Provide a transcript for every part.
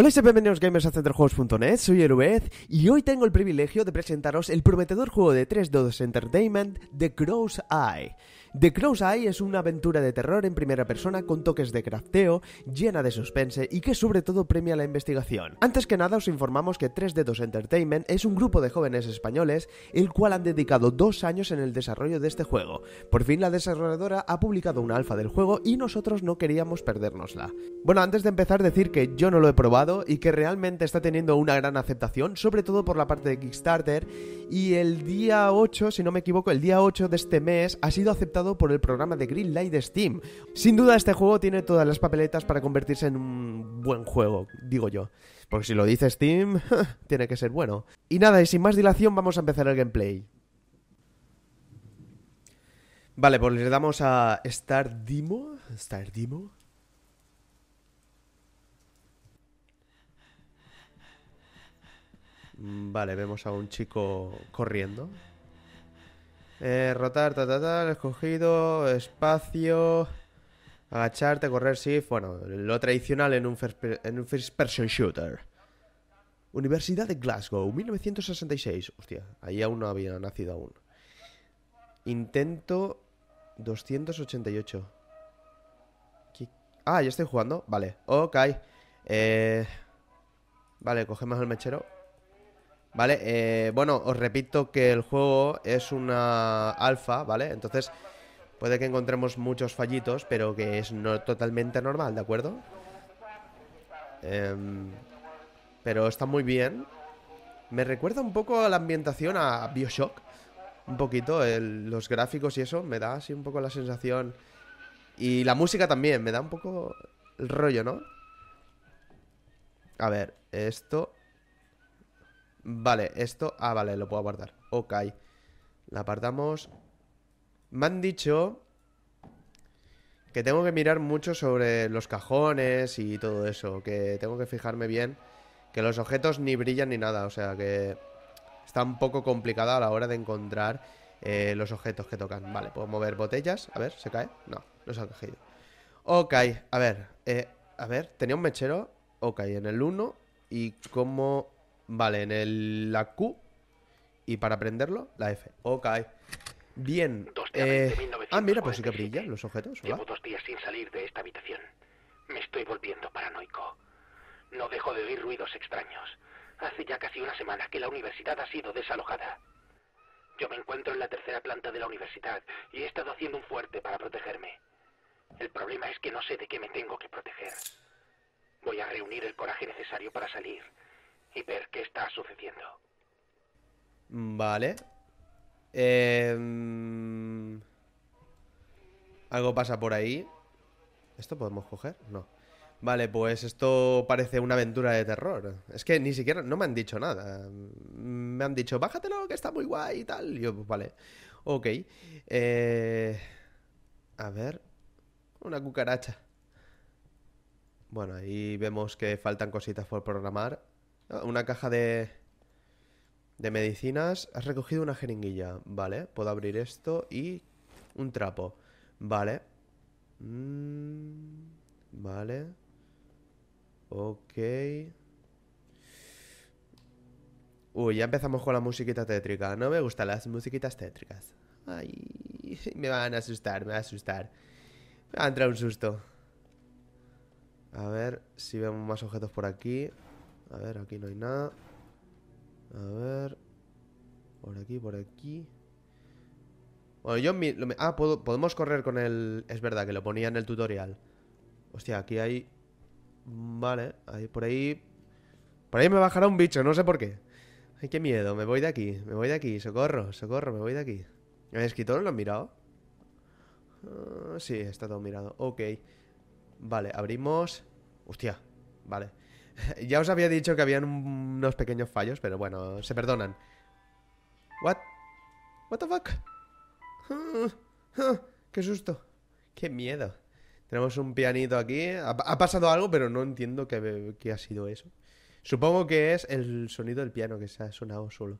Hola y bienvenidos gamers a centerjuegos.net, soy Eluez y hoy tengo el privilegio de presentaros el prometedor juego de 3 2 Entertainment, The Gross Eye. The Close Eye es una aventura de terror en primera persona con toques de crafteo, llena de suspense y que sobre todo premia la investigación. Antes que nada os informamos que 3D2 Entertainment es un grupo de jóvenes españoles el cual han dedicado dos años en el desarrollo de este juego. Por fin la desarrolladora ha publicado un alfa del juego y nosotros no queríamos perdérnosla. Bueno, antes de empezar decir que yo no lo he probado y que realmente está teniendo una gran aceptación, sobre todo por la parte de Kickstarter y el día 8, si no me equivoco, el día 8 de este mes ha sido aceptado por el programa de Greenlight de Steam. Sin duda este juego tiene todas las papeletas para convertirse en un buen juego, digo yo. Porque si lo dice Steam, tiene que ser bueno. Y nada, y sin más dilación vamos a empezar el gameplay. Vale, pues le damos a Star Dimo. Vale, vemos a un chico corriendo. Eh, rotar, ta, ta, ta, escogido, espacio, agacharte, correr, sí, Bueno, lo tradicional en un first, en un person shooter. Universidad de Glasgow, 1966. Hostia, ahí aún no había nacido aún. Intento 288. Ah, ya estoy jugando. Vale, ok. Eh, vale, cogemos el mechero. ¿Vale? Eh, bueno, os repito que el juego es una alfa, ¿vale? Entonces puede que encontremos muchos fallitos, pero que es no, totalmente normal, ¿de acuerdo? Em, pero está muy bien. Me recuerda un poco a la ambientación a Bioshock. Un poquito, los gráficos y eso me da así un poco la sensación. Y la música también, me da un poco el rollo, ¿no? A ver, esto Vale, esto... Ah, vale, lo puedo apartar. Ok. La apartamos. Me han dicho... Que tengo que mirar mucho sobre los cajones y todo eso. Que tengo que fijarme bien. Que los objetos ni brillan ni nada. O sea que... Está un poco complicado a la hora de encontrar eh, los objetos que tocan. Vale, puedo mover botellas. A ver, ¿se cae? No, los se ha caído. Ok, a ver. Eh, a ver, tenía un mechero. Ok, en el 1. ¿Y cómo Vale, en el, la Q. Y para prenderlo, la F. Ok. Bien. Eh, ah, mira, pues sí que brillan los objetos. Llevo dos días sin salir de esta habitación. Me estoy volviendo paranoico. No dejo de oír ruidos extraños. Hace ya casi una semana que la universidad ha sido desalojada. Yo me encuentro en la tercera planta de la universidad y he estado haciendo un fuerte para protegerme. El problema es que no sé de qué me tengo que proteger. Voy a reunir el coraje necesario para salir y ver qué está sucediendo. Vale. Em, algo pasa por ahí. ¿Esto podemos coger? No. Vale, pues esto parece una aventura de terror. Es que ni siquiera no me han dicho nada. Me han dicho, bájatelo, que está muy guay y tal. Y yo, pues vale. Ok. Eh, a ver. Una cucaracha. Bueno, ahí vemos que faltan cositas por programar. Una caja de. De medicinas. Has recogido una jeringuilla. Vale. Puedo abrir esto y. Un trapo. Vale. Mm, vale. Ok. Uy, ya empezamos con la musiquita tétrica. No me gustan las musiquitas tétricas. Ay, me van a asustar, me va a asustar. Me va a entrar un susto. A ver si vemos más objetos por aquí. A ver, aquí no hay nada. A ver. Por aquí, por aquí. Bueno, yo... ah, podemos correr con el... Es verdad, que lo ponía en el tutorial. Hostia, aquí hay... Vale, ahí, por ahí... Por ahí me bajará un bicho, no sé por qué. Ay, qué miedo, me voy de aquí, me voy de aquí, socorro, socorro, me voy de aquí. ¿El todos lo han mirado? Ah, sí, está todo mirado, ok. Vale, abrimos... Hostia, vale. Ya os había dicho que habían unos pequeños fallos, pero bueno, se perdonan. What? What the fuck? Ah, ah, qué susto. Qué miedo. Tenemos un pianito aquí. Ha, pasado algo, pero no entiendo qué, ha sido eso. Supongo que es el sonido del piano que se ha sonado solo.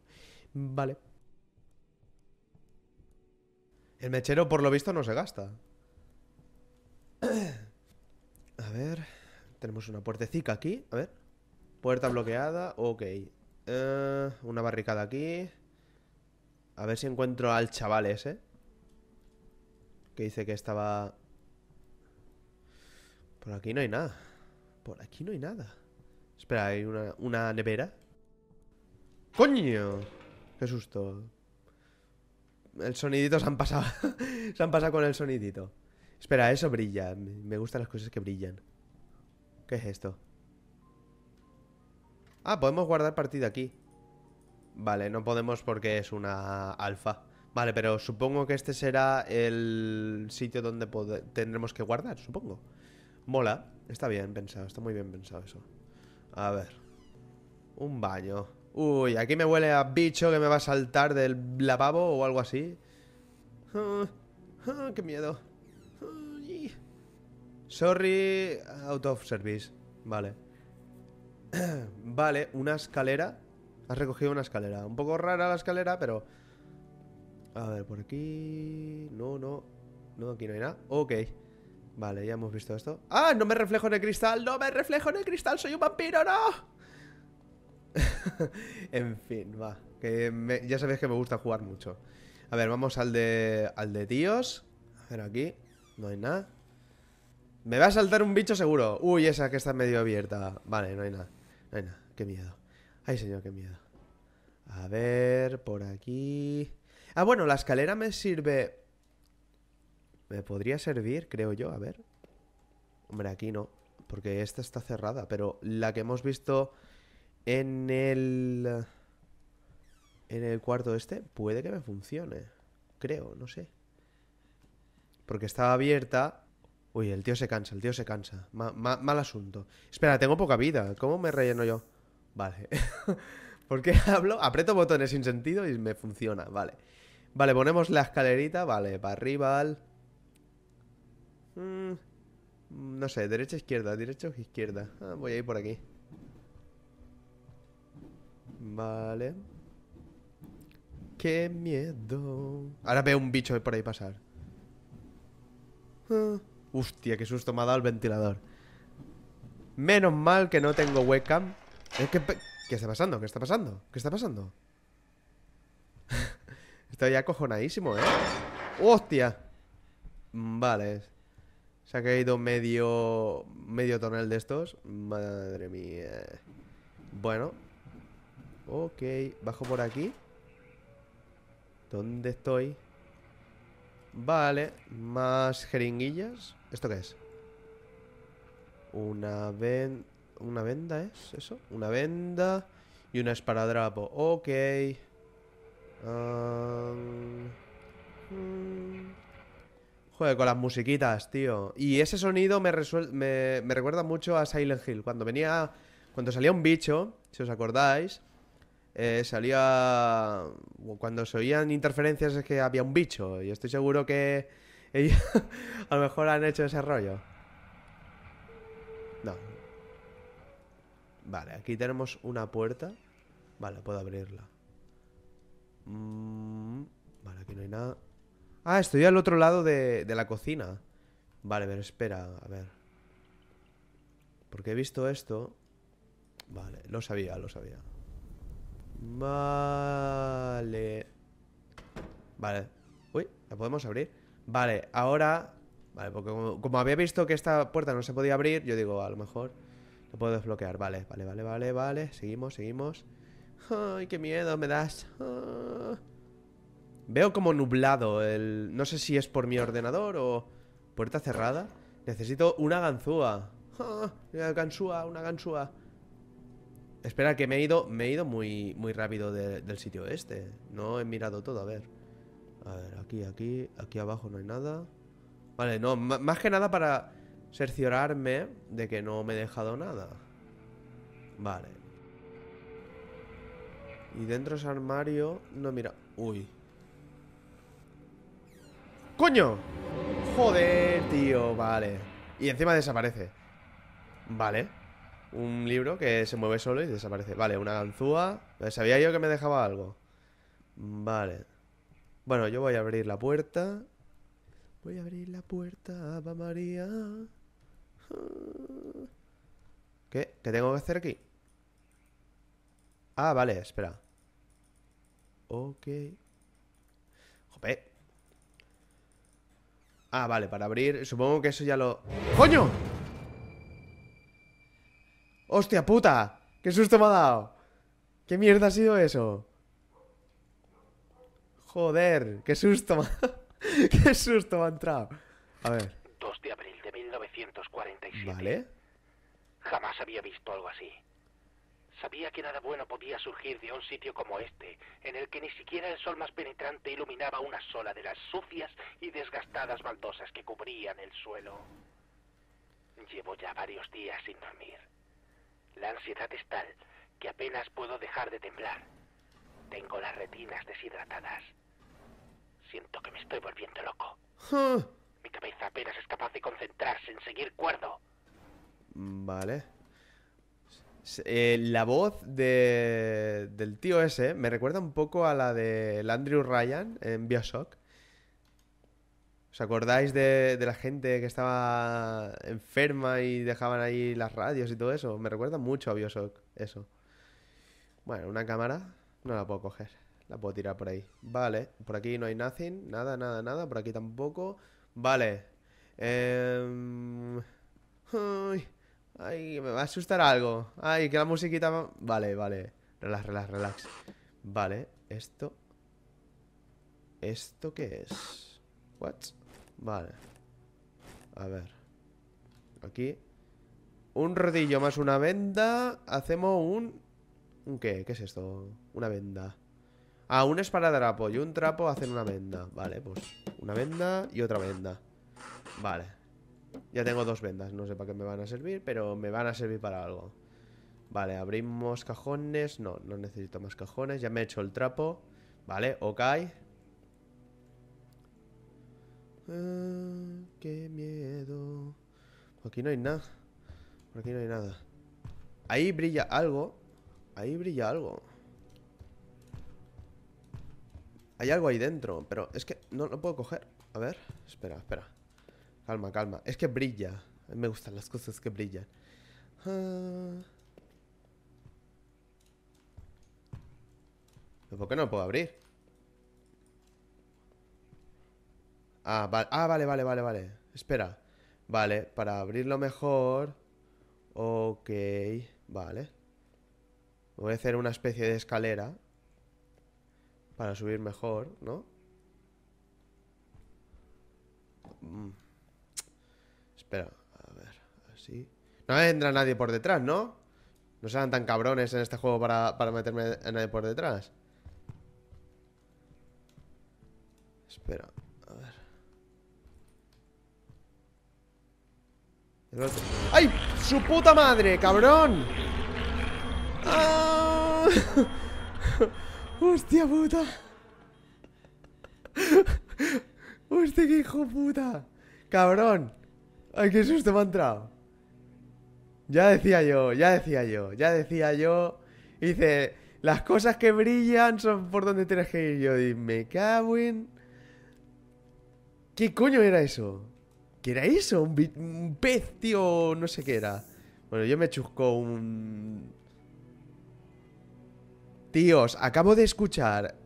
Vale. El mechero, por lo visto, no se gasta. A ver... Tenemos una puertecica aquí, a ver. Puerta bloqueada, ok. Eh, una barricada aquí. A ver si encuentro al chaval ese. Que dice que estaba... Por aquí no hay nada. Por aquí no hay nada. Espera, hay una, una nevera. ¡Coño! ¡Qué susto! El sonidito se han pasado. se han pasado con el sonidito. Espera, eso brilla. Me gustan las cosas que brillan. ¿Qué es esto? Ah, podemos guardar partida aquí. Vale, no podemos porque es una alfa. Vale, pero supongo que este será el sitio donde tendremos que guardar, supongo. Mola, está bien pensado, está muy bien pensado eso. A ver. Un baño. Uy, aquí me huele a bicho que me va a saltar del lavabo o algo así. Ah, ah, ¡Qué miedo! Sorry, out of service. Vale. vale, una escalera. Has recogido una escalera. Un poco rara la escalera, pero... A ver, por aquí... No, no. No, aquí no hay nada. Ok. Vale, ya hemos visto esto. ¡Ah! No me reflejo en el cristal. No me reflejo en el cristal. Soy un vampiro, no. en fin, va. Que ya sabéis que me gusta jugar mucho. A ver, vamos al de, al de tíos. A ver, aquí. No hay nada. Me va a saltar un bicho seguro. Uy, esa que está medio abierta. Vale, no hay nada. No hay nada. Qué miedo. Ay, señor, qué miedo. A ver, por aquí... Ah, bueno, la escalera me sirve... Me podría servir, creo yo, a ver. Hombre, aquí no. Porque esta está cerrada. Pero la que hemos visto en el... En el cuarto este, puede que me funcione. Creo, no sé. Porque estaba abierta Uy, el tío se cansa, el tío se cansa. mal asunto. Espera, tengo poca vida. ¿Cómo me relleno yo? Vale. ¿Por qué hablo? Apreto botones sin sentido y me funciona. Vale. Vale, ponemos la escalerita. Vale, para arriba mm, no sé, derecha, izquierda, derecha, izquierda. Ah, voy a ir por aquí. Vale. Qué miedo. Ahora veo un bicho por ahí pasar. Ah. Hostia, qué susto me ha dado el ventilador. Menos mal que no tengo webcam. ¿Qué está pasando? ¿Qué está pasando? ¿Qué está pasando? Estoy acojonadísimo, ¿eh? ¡Hostia! Vale. Se ha caído medio... Medio tonel de estos. Madre mía. Bueno. Ok. Bajo por aquí. ¿Dónde estoy? Vale. Más jeringuillas. ¿Esto qué es? Una ven... ¿Una venda es eso? Una venda y una esparadrapo. Ok. Um... Joder, con las musiquitas, tío. Y ese sonido me, me, me, recuerda mucho a Silent Hill. Cuando venía. Cuando salía un bicho, si os acordáis, eh, salía. Cuando se oían interferencias es que había un bicho. Y estoy seguro que ellos a lo mejor han hecho ese rollo. No. Vale, aquí tenemos una puerta. Vale, puedo abrirla. Mm, vale, aquí no hay nada. Ah, estoy al otro lado de, de la cocina. Vale, pero espera, a ver. Porque he visto esto. Vale, lo sabía, lo sabía. Vale. Vale. Uy, ¿la podemos abrir? Vale, ahora. Vale, porque como, había visto que esta puerta no se podía abrir, yo digo, a lo mejor lo puedo desbloquear. Vale, vale, vale, vale, vale. Seguimos, seguimos. Ay, qué miedo me das. Ah. Veo como nublado el... No sé si es por mi ordenador o... Puerta cerrada. Necesito una ganzúa. Ah, una ganzúa, una ganzúa. Espera, que me he ido, me he ido muy, muy rápido del sitio este. No he mirado todo, a ver. A ver, aquí, aquí, aquí abajo no hay nada. Vale, no, más que nada para cerciorarme de que no me he dejado nada. Vale. Y dentro es ese armario... No, mira... Uy. ¡Coño! Joder, tío, vale. Y encima desaparece. Vale. Un libro que se mueve solo y desaparece. Vale, una ganzúa. Sabía yo que me dejaba algo. Vale. Bueno, yo voy a abrir la puerta. Voy a abrir la puerta, Ava María. Ah. ¿Qué? ¿Qué tengo que hacer aquí? Ah, vale, espera. Ok. Jope. Ah, vale, para abrir. Supongo que eso ya lo. ¡Coño! ¡Hostia puta! ¡Qué susto me ha dado! ¿Qué mierda ha sido eso? Joder, qué susto. qué susto me ha A ver. 2 de abril de 1947. Vale. Jamás había visto algo así. Sabía que nada bueno podía surgir de un sitio como este, en el que ni siquiera el sol más penetrante iluminaba una sola de las sucias y desgastadas baldosas que cubrían el suelo. Llevo ya varios días sin dormir. La ansiedad es tal que apenas puedo dejar de temblar. Tengo las retinas deshidratadas Siento que me estoy volviendo loco. Mi cabeza apenas es capaz de concentrarse en seguir cuerdo. Vale. Eh, la voz de, del tío ese me recuerda un poco a la de Andrew Ryan en Bioshock. ¿Os acordáis de, de, la gente que estaba enferma y dejaban ahí las radios y todo eso? Me recuerda mucho a Bioshock, eso. Bueno, una cámara no la puedo coger. La puedo tirar por ahí. Vale, por aquí no hay nothing. Nada, nada, nada. Por aquí tampoco. Vale. Em, ay, me va a asustar algo. Ay, que la musiquita va... Vale, vale. Relax, relax, relax. Vale, esto... ¿Esto qué es? ¿What? Vale. A ver. Aquí. Un rodillo más una venda. Hacemos un... ¿Un qué? ¿Qué es esto? Una venda. Ah, un esparadrapo y Un trapo hacen una venda. Vale, pues una venda y otra venda. Vale. Ya tengo dos vendas. No sé para qué me van a servir, pero me van a servir para algo. Vale, abrimos cajones. No, no necesito más cajones. Ya me he hecho el trapo. Vale, ok. Ah, qué miedo. Por aquí no hay nada. Por aquí no hay nada. Ahí brilla algo. Ahí brilla algo. Hay algo ahí dentro, pero es que no lo puedo coger. A ver, espera, espera. Calma, calma. Es que brilla. Me gustan las cosas que brillan. Ah. ¿Por qué no lo puedo abrir? Ah, vale, ah, vale, vale, vale, vale. Espera. Vale, para abrirlo mejor. Ok, vale. Voy a hacer una especie de escalera. Para subir mejor, ¿no? Mm. Espera, a ver, así. No entra nadie por detrás, ¿no? No sean tan cabrones en este juego para, meterme a nadie por detrás. Espera, a ver. ¡Ay! ¡Su puta madre, cabrón! ¡Ah! Hostia puta. Hostia, qué hijo puta. Cabrón. Ay, qué susto me ha entrado. Ya decía yo, ya decía yo, ya decía yo. Dice, las cosas que brillan son por donde tienes que ir. Yo Dime, me ¿Qué coño era eso? ¿Qué era eso? Un, un pez, tío, no sé qué era. Bueno, yo me chusco un Tíos, acabo de escuchar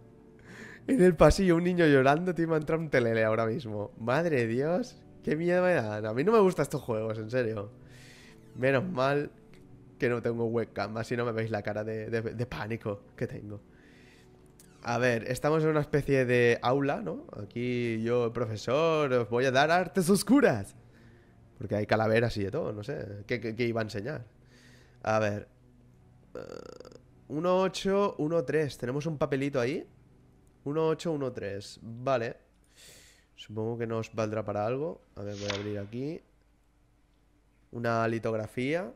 en el pasillo un niño llorando, tío, me ha entrado un telele ahora mismo. Madre Dios, qué miedo me dan. A mí no me gustan estos juegos, en serio. Menos mal que no tengo webcam, así no me veis la cara de, pánico que tengo. A ver, estamos en una especie de aula, ¿no? Aquí yo, profesor, os voy a dar artes oscuras. Porque hay calaveras y de todo, no sé. ¿Qué, iba a enseñar? A ver. Eh, 1813. Tenemos un papelito ahí. 1813. Vale. Supongo que nos valdrá para algo. A ver, voy a abrir aquí. Una litografía.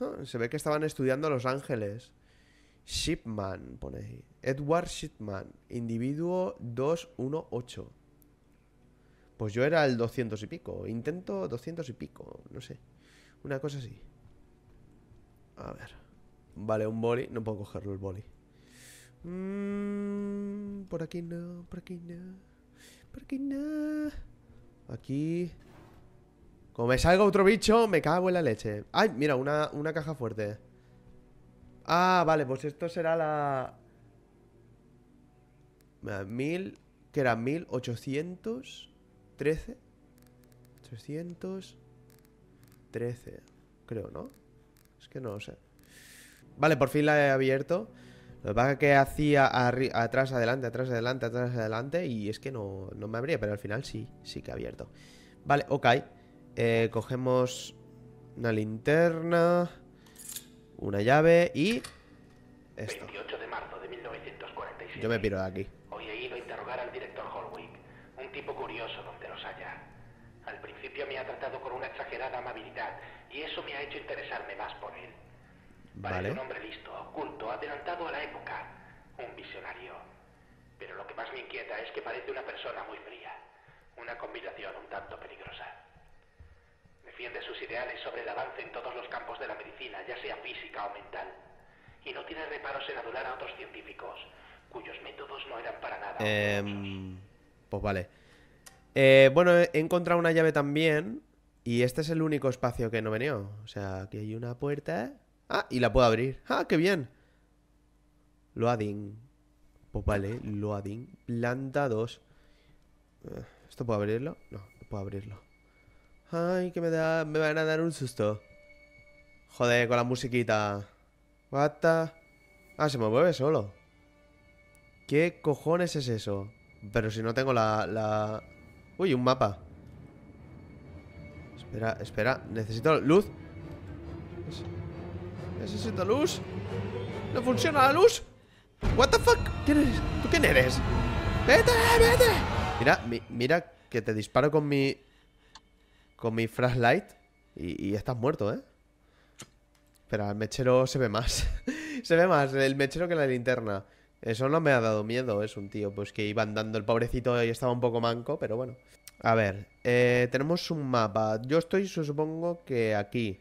Ah, se ve que estaban estudiando a Los Ángeles. Shipman, pone ahí. Edward Shipman, individuo 218. Pues yo era el 200 y pico. Intento 200 y pico, no sé. Una cosa así. A ver. Vale, un boli. No puedo cogerlo el boli. Mm, por aquí no, por aquí no. Por aquí no. Aquí. Como me salga otro bicho, me cago en la leche. Ay, mira, una, caja fuerte. Ah, vale, pues esto será la... Ah, mil... que era? 1813. Trece, creo, ¿no? Es que no lo sé. Vale, por fin la he abierto. Lo que pasa es que hacía atrás, adelante, atrás, adelante, atrás, adelante. Y es que no, no me abría, pero al final sí, sí que ha abierto. Vale, ok. Eh, cogemos una linterna, una llave y... Esto. de marzo de Yo me piro de aquí. Hoy he ido a interrogar al director Holwick, un tipo curioso donde los haya. Al principio me ha tratado con una exagerada amabilidad y eso me ha hecho interesarme más por él. Vale. un hombre listo, oculto, adelantado a la época. Un visionario. Pero lo que más me inquieta es que parece una persona muy fría. Una combinación un tanto peligrosa. Defiende sus ideales sobre el avance en todos los campos de la medicina, ya sea física o mental. Y no tiene reparos en adular a otros científicos, cuyos métodos no eran para nada. Em, pues vale. Eh, bueno, he encontrado una llave también. Y este es el único espacio que no venía. O sea, aquí hay una puerta. Ah, y la puedo abrir. Ah, qué bien. Loading. Pues vale, loading. Planta 2. Eh, ¿Esto puedo abrirlo? No, no puedo abrirlo. Ay, que me da. Me van a dar un susto. Joder, con la musiquita. What the... Ah, se me mueve solo. ¿Qué cojones es eso? Pero si no tengo la. la... Uy, un mapa. Espera, espera. Necesito luz. Necesito luz. No funciona la luz. What the fuck? ¿Quién eres? ¿Tú eres? ¡Vete, vete! Mira, mira que te disparo con mi... Con mi flashlight y, y estás muerto, ¿eh? Espera, el mechero se ve más. se ve más el mechero que la linterna. Eso no me ha dado miedo, es un tío. Pues que iba andando el pobrecito y estaba un poco manco, pero bueno. A ver, eh, tenemos un mapa. Yo estoy, supongo que aquí.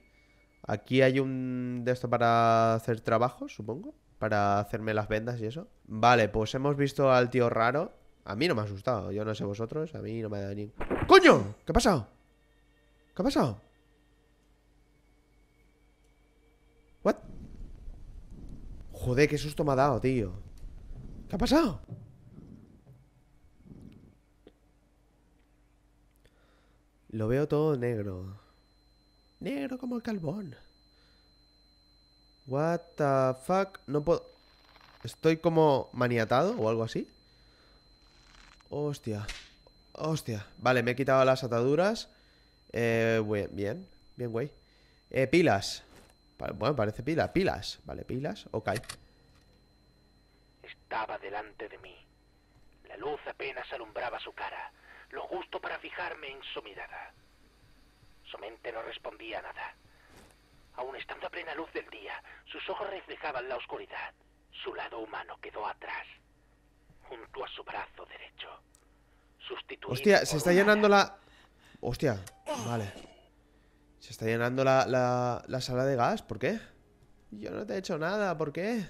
Aquí hay un de esto para hacer trabajo, supongo. Para hacerme las vendas y eso. Vale, pues hemos visto al tío raro. A mí no me ha asustado. Yo no sé vosotros. A mí no me ha dado ni... ¡Coño! ¿Qué ha pasado? ¿Qué ha pasado? ¿What? Joder, qué susto me ha dado, tío. ¿Qué ha pasado? Lo veo todo negro. Negro como el carbón. What the fuck. No puedo... Estoy como maniatado o algo así. Hostia. Hostia. Vale, me he quitado las ataduras. Eh, bien, bien, güey. Eh, pilas. Bueno, parece pila. Pilas. Vale, pilas. Ok. Estaba delante de mí. La luz apenas alumbraba su cara, lo justo para fijarme en su mirada. Su mente no respondía nada. aún estando a plena luz del día, sus ojos reflejaban la oscuridad. Su lado humano quedó atrás, junto a su brazo derecho. Sustituido Hostia, se está llenando la... Hostia, vale. Se está llenando la, la, la sala de gas, ¿por qué? Yo no te he hecho nada, ¿por qué?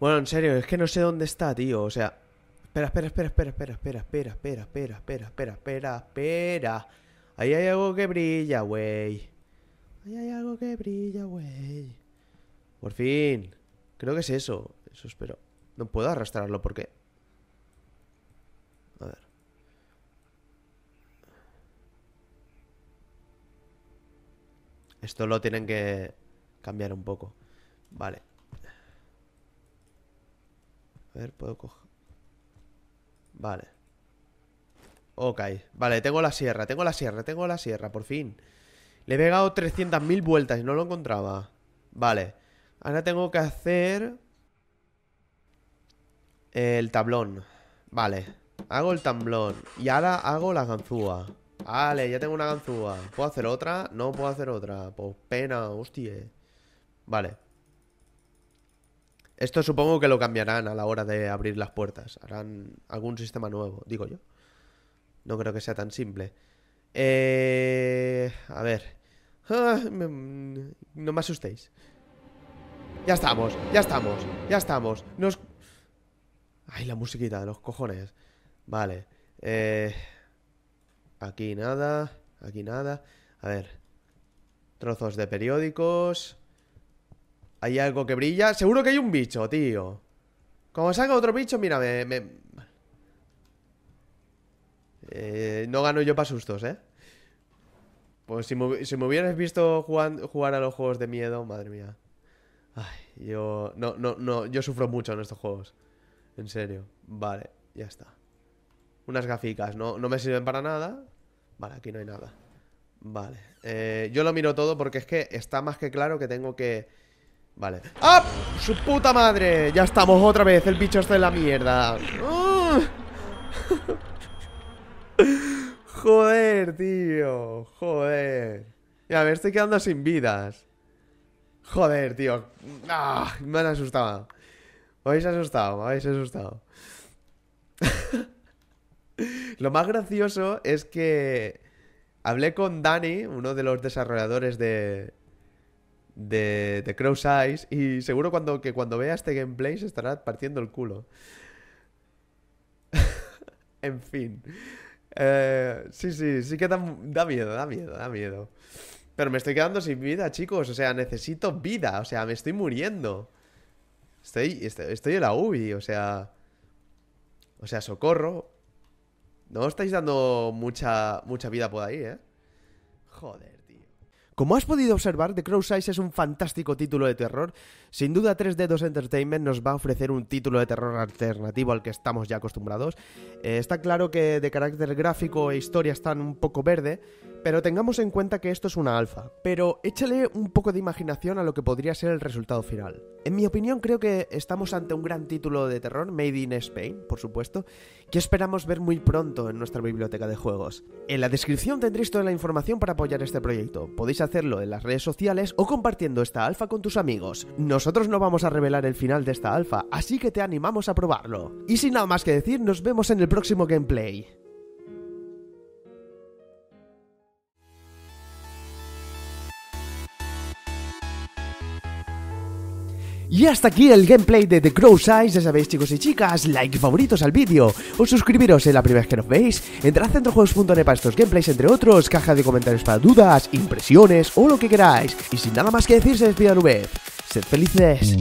Bueno, en serio, es que no sé dónde está, tío. O sea, espera, espera, espera, espera, espera, espera, espera, espera, espera, espera, espera, espera, espera. Ahí hay algo que brilla, güey. Ahí hay algo que brilla, güey. Por fin. Creo que es eso. Eso espero. No puedo arrastrarlo, porque. A ver. Esto lo tienen que cambiar un poco. Vale. A ver, puedo coger... Vale. Ok, vale, tengo la sierra, tengo la sierra, tengo la sierra, por fin. Le he pegado 300.000 vueltas y no lo encontraba. Vale, ahora tengo que hacer... El tablón. Vale, hago el tablón. Y ahora hago la ganzúa. Vale, ya tengo una ganzúa. ¿Puedo hacer otra? No puedo hacer otra. Pues pena, hostia. Vale. Esto supongo que lo cambiarán a la hora de abrir las puertas. Harán algún sistema nuevo, digo yo. No creo que sea tan simple. Eh, a ver. Ah, no me asustéis. Ya estamos, ya estamos, ya estamos. Nos... Ay, la musiquita de los cojones. Vale. Eh, aquí nada, aquí nada. A ver. Trozos de periódicos. ¿Hay algo que brilla? Seguro que hay un bicho, tío. Como salga otro bicho, mira, me... Eh, no gano yo para sustos, ¿eh? Pues si me, hubieras visto jugar, a los juegos de miedo, madre mía. Ay, yo. No, no, no. Yo sufro mucho en estos juegos. En serio. Vale, ya está. Unas gaficas, no, me sirven para nada. Vale, aquí no hay nada. Vale. Eh, yo lo miro todo porque es que está más que claro que tengo que... Vale. ¡Ah! ¡Su puta madre! Ya estamos otra vez. El bicho está en la mierda. ¡Ah! Joder, tío. Joder. Ya me estoy quedando sin vidas. Joder, tío. Ah, me han asustado. Me habéis asustado, me habéis asustado. Lo más gracioso es que hablé con Dani, uno de los desarrolladores de, de, de Crow y seguro cuando, que cuando vea este gameplay se estará partiendo el culo. en fin. Eh, sí, sí, sí que da, miedo, da miedo, da miedo. Pero me estoy quedando sin vida, chicos. O sea, necesito vida. O sea, me estoy muriendo. Estoy, estoy, en la UBI, o sea... O sea, socorro. No estáis dando mucha, mucha vida por ahí, ¿eh? Joder. Como has podido observar, The Crow Size es un fantástico título de terror. Sin duda, 3 d 2 Entertainment nos va a ofrecer un título de terror alternativo al que estamos ya acostumbrados. Eh, está claro que de carácter gráfico e historia están un poco verde, pero tengamos en cuenta que esto es una alfa. Pero échale un poco de imaginación a lo que podría ser el resultado final. En mi opinión, creo que estamos ante un gran título de terror, Made in Spain, por supuesto, que esperamos ver muy pronto en nuestra biblioteca de juegos. En la descripción tendréis toda la información para apoyar este proyecto. Podéis hacerlo en las redes sociales o compartiendo esta alfa con tus amigos. Nosotros no vamos a revelar el final de esta alfa, así que te animamos a probarlo. Y sin nada más que decir, nos vemos en el próximo gameplay. Y hasta aquí el gameplay de The Crow Size, ya sabéis chicos y chicas, like favoritos al vídeo, o suscribiros en la primera vez que nos veis, entrad a centrojuegos.net para estos gameplays entre otros, caja de comentarios para dudas, impresiones o lo que queráis, y sin nada más que decir se despide la sed felices.